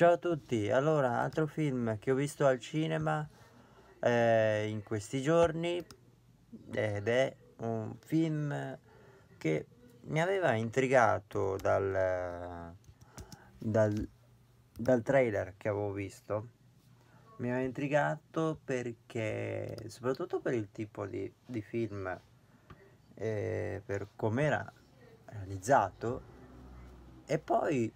Ciao a tutti, allora altro film che ho visto al cinema eh, in questi giorni ed è un film che mi aveva intrigato dal, dal, dal trailer che avevo visto, mi aveva intrigato perché soprattutto per il tipo di, di film, eh, per come era realizzato e poi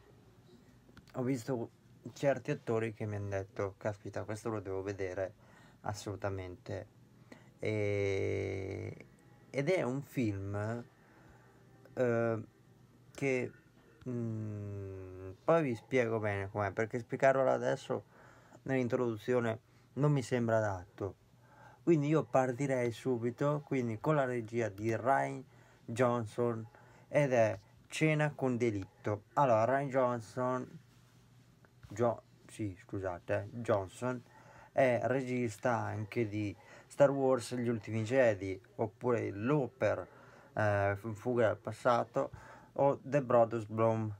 ho visto certi attori che mi hanno detto caspita questo lo devo vedere assolutamente e... ed è un film eh, che mh, mm, poi vi spiego bene com'è perché spiegarlo adesso nell'introduzione non mi sembra adatto quindi io partirei subito quindi con la regia di Ryan Johnson ed è Cena con delitto allora Ryan Johnson jo- sì, scusate, eh, Johnson è regista anche di Star Wars Gli Ultimi Jedi, oppure Looper, eh, Fuga al passato, o The Brothers Bloom,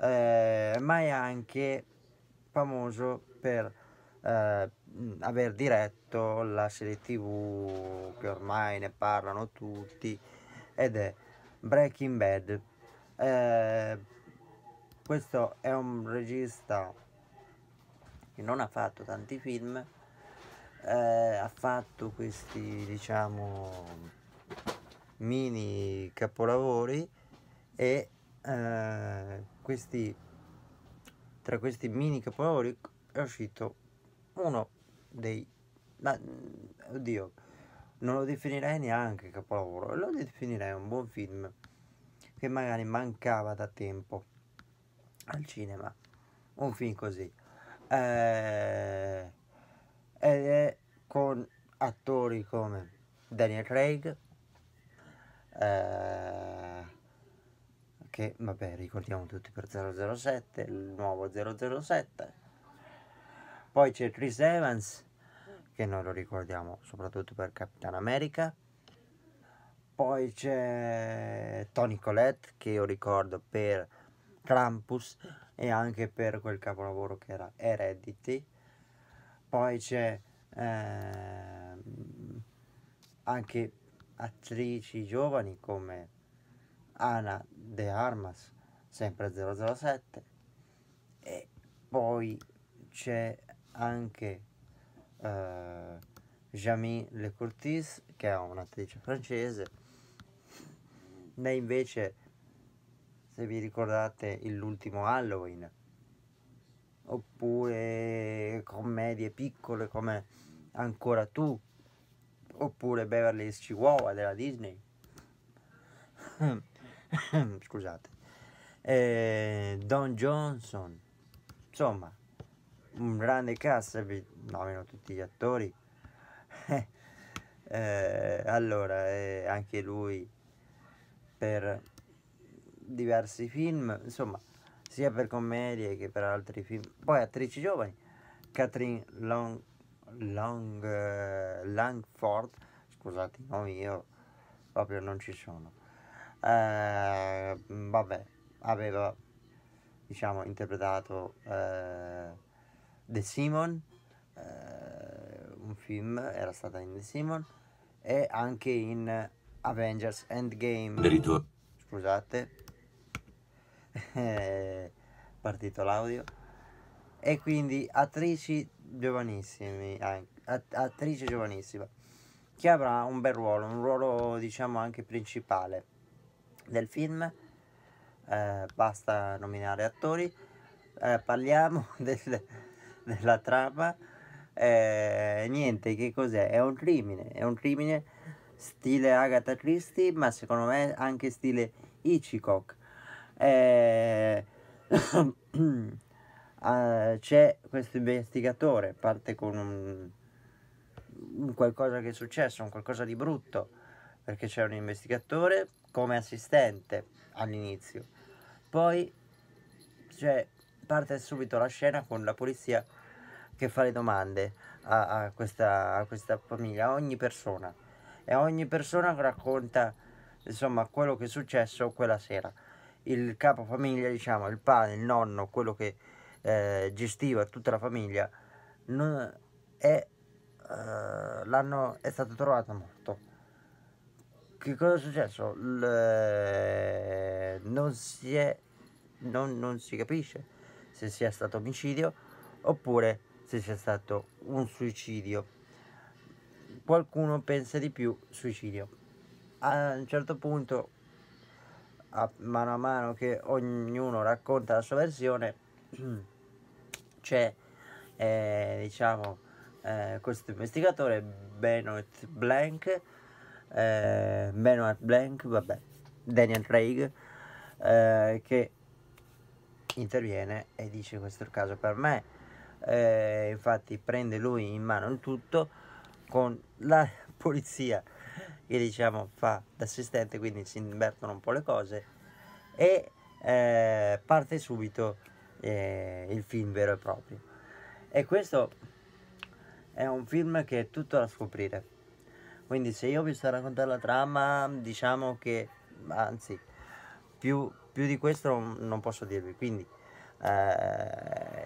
eh, ma è anche famoso per eh, aver diretto la serie tv che ormai ne parlano tutti ed è Breaking Bad. Eh, questo è un regista che non ha fatto tanti film eh, ha fatto questi diciamo mini capolavori e eh, questi tra questi mini capolavori è uscito uno dei ma, oddio non lo definirei neanche capolavoro lo definirei un buon film che magari mancava da tempo al cinema un film così eh, ed è con attori come Daniel Craig eh, che vabbè ricordiamo tutti per 007 il nuovo 007 poi c'è Chris Evans che noi lo ricordiamo soprattutto per Capitan America poi c'è Tony Collette che io ricordo per Krampus e anche per quel capolavoro che era Heredity. Poi c'è eh, anche attrici giovani come Ana De Armas, sempre 007, e poi c'è anche eh, Jamie Le Curtis, che è un'attrice francese, Lei invece se vi ricordate l'ultimo Halloween oppure commedie piccole come Ancora tu oppure Beverly Hills Chihuahua della Disney scusate e Don Johnson insomma un grande cast vi nomino tutti gli attori eh, allora eh, anche lui per diversi film, insomma, sia per commedie che per altri film. Poi attrici giovani, Catherine Long, Long, eh, Langford, scusate no, io proprio non ci sono. Eh, vabbè, aveva diciamo interpretato eh, The Simon, eh, un film, era stata in The Simon e anche in Avengers Endgame. Scusate, partito l'audio e quindi attrici giovanissimi attrice giovanissima che avrà un bel ruolo un ruolo diciamo anche principale del film eh, basta nominare attori eh, parliamo del, della trama eh, niente che cos'è è un crimine è un crimine stile Agatha Christie ma secondo me anche stile Hitchcock eh, ah, c'è questo investigatore, parte con un, un qualcosa che è successo, un qualcosa di brutto, perché c'è un investigatore come assistente all'inizio, poi c'è, cioè, parte subito la scena con la polizia che fa le domande a, a, questa, a questa famiglia, a ogni persona, e ogni persona racconta insomma quello che è successo quella sera il capo famiglia, diciamo, il padre, il nonno, quello che eh, gestiva tutta la famiglia, non è, eh, è stato trovato morto. Che cosa è successo? L- eh, non, si è, non, non si capisce se sia stato omicidio oppure se sia stato un suicidio. Qualcuno pensa di più suicidio. A un certo punto a mano a mano che ognuno racconta la sua versione c'è eh, diciamo eh, questo investigatore Benoit Blank eh, Benoit Blank vabbè Daniel Craig eh, che interviene e dice questo è il caso per me eh, infatti prende lui in mano il tutto con la polizia che diciamo fa d'assistente quindi si invertono un po' le cose e eh, parte subito eh, il film vero e proprio e questo è un film che è tutto da scoprire quindi se io vi sto a raccontare la trama diciamo che anzi più, più di questo non posso dirvi quindi eh,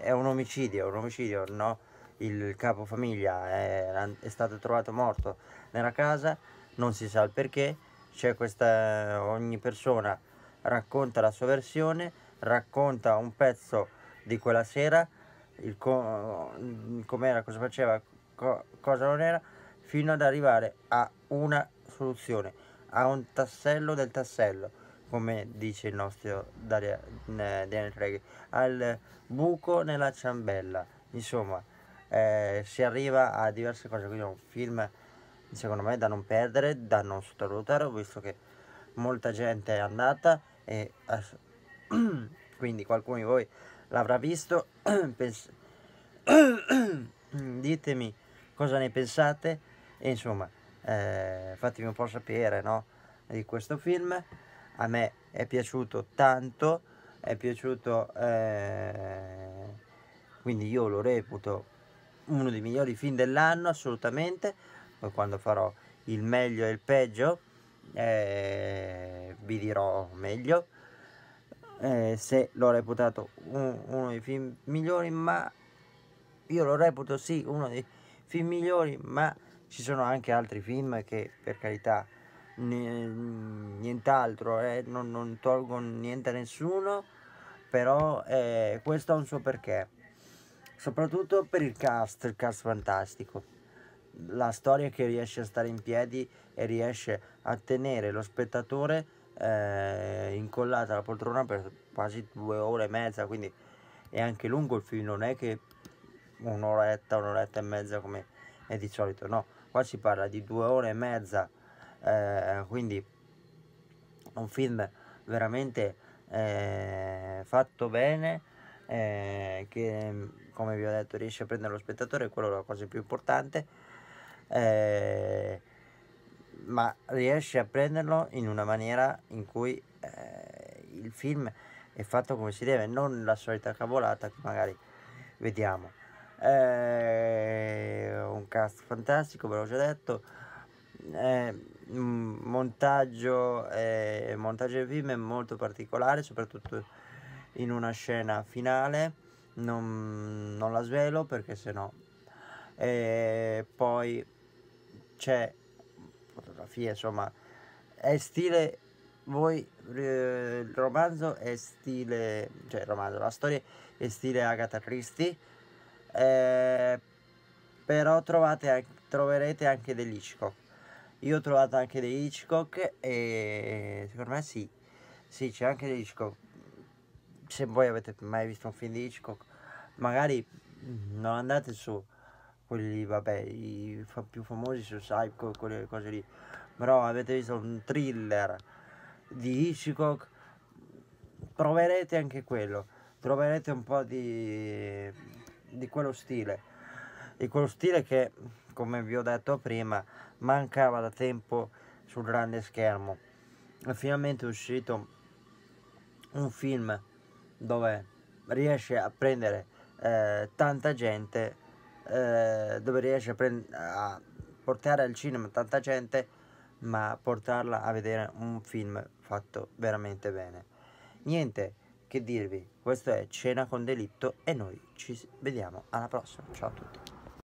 è un omicidio è un omicidio no il capofamiglia è, è stato trovato morto nella casa, non si sa il perché, c'è questa, ogni persona racconta la sua versione, racconta un pezzo di quella sera, com'era, cosa faceva, co, cosa non era, fino ad arrivare a una soluzione, a un tassello del tassello, come dice il nostro Daniel Reghi, al buco nella ciambella, insomma eh, si arriva a diverse cose, quindi è un film secondo me da non perdere, da non sottovalutare, ho visto che molta gente è andata e quindi qualcuno di voi l'avrà visto, ditemi cosa ne pensate e insomma eh, fatemi un po' sapere no, di questo film, a me è piaciuto tanto, è piaciuto eh, quindi io lo reputo uno dei migliori film dell'anno assolutamente, poi quando farò il meglio e il peggio eh, vi dirò meglio eh, se l'ho reputato un, uno dei film migliori, ma io lo reputo sì uno dei film migliori, ma ci sono anche altri film che per carità nient'altro, eh, non, non, tolgo niente a nessuno, però eh, questo ha un suo perché soprattutto per il cast, il cast fantastico. La storia che riesce a stare in piedi e riesce a tenere lo spettatore eh, incollato alla poltrona per quasi due ore e mezza, quindi è anche lungo il film, non è che un'oretta, un'oretta e mezza come è di solito, no, qua si parla di due ore e mezza, eh, quindi un film veramente eh, fatto bene eh, che come vi ho detto riesce a prendere lo spettatore, quella è la cosa più importante, eh, ma riesce a prenderlo in una maniera in cui eh, il film è fatto come si deve, non la solita cavolata che magari vediamo. Eh, un cast fantastico, ve l'ho già detto. Eh, montaggio, eh, montaggio del film è molto particolare, soprattutto in una scena finale, non, non la svelo perché sennò... E poi c'è fotografia insomma, è stile voi eh, il romanzo è stile cioè il romanzo la storia è stile Agatha Christie eh, però trovate, troverete anche degli Hitchcock io ho trovato anche degli Hitchcock e secondo me sì sì c'è anche degli Hitchcock se voi avete mai visto un film di Hitchcock, magari mm, non andate su quelli, vabbè, i più famosi su Psycho, quelle cose lì, però avete visto un thriller di Hitchcock, proverete anche quello, troverete un po' di, di quello stile, di quello stile che, come vi ho detto prima, mancava da tempo sul grande schermo. È finalmente uscito un film dove riesce a prendere eh, tanta gente, eh, dove riesce a, a portare al cinema tanta gente, ma portarla a vedere un film fatto veramente bene. Niente che dirvi, questo è Cena con Delitto e noi ci vediamo alla prossima. Ciao a tutti.